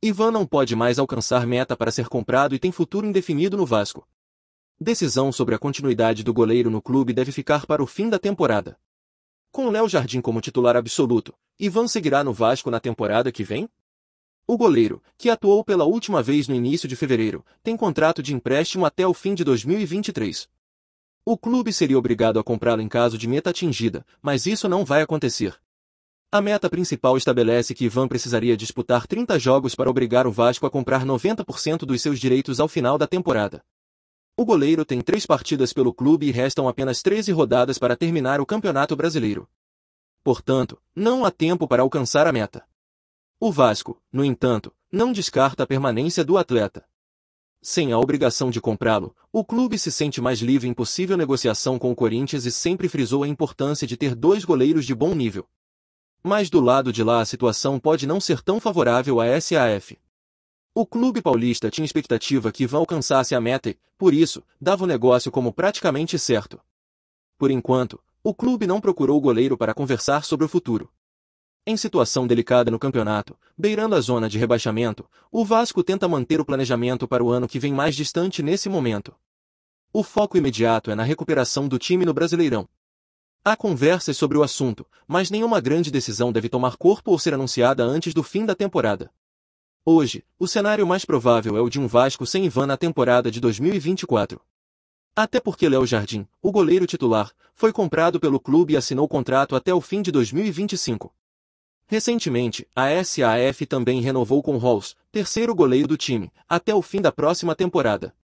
Ivan não pode mais alcançar meta para ser comprado e tem futuro indefinido no Vasco. Decisão sobre a continuidade do goleiro no clube deve ficar para o fim da temporada. Com Léo Jardim como titular absoluto, Ivan seguirá no Vasco na temporada que vem? O goleiro, que atuou pela última vez no início de fevereiro, tem contrato de empréstimo até o fim de 2023. O clube seria obrigado a comprá-lo em caso de meta atingida, mas isso não vai acontecer. A meta principal estabelece que Ivan precisaria disputar 30 jogos para obrigar o Vasco a comprar 90% dos seus direitos ao final da temporada. O goleiro tem três partidas pelo clube e restam apenas 13 rodadas para terminar o Campeonato Brasileiro. Portanto, não há tempo para alcançar a meta. O Vasco, no entanto, não descarta a permanência do atleta. Sem a obrigação de comprá-lo, o clube se sente mais livre em possível negociação com o Corinthians e sempre frisou a importância de ter dois goleiros de bom nível. Mas do lado de lá a situação pode não ser tão favorável à SAF. O clube paulista tinha expectativa que Ivan alcançasse a meta e, por isso, dava o negócio como praticamente certo. Por enquanto, o clube não procurou o goleiro para conversar sobre o futuro. Em situação delicada no campeonato, beirando a zona de rebaixamento, o Vasco tenta manter o planejamento para o ano que vem mais distante nesse momento. O foco imediato é na recuperação do time no Brasileirão. Há conversas sobre o assunto, mas nenhuma grande decisão deve tomar corpo ou ser anunciada antes do fim da temporada. Hoje, o cenário mais provável é o de um Vasco sem Ivan na temporada de 2024. Até porque Léo Jardim, o goleiro titular, foi comprado pelo clube e assinou contrato até o fim de 2025. Recentemente, a SAF também renovou com Rolls, terceiro goleiro do time, até o fim da próxima temporada.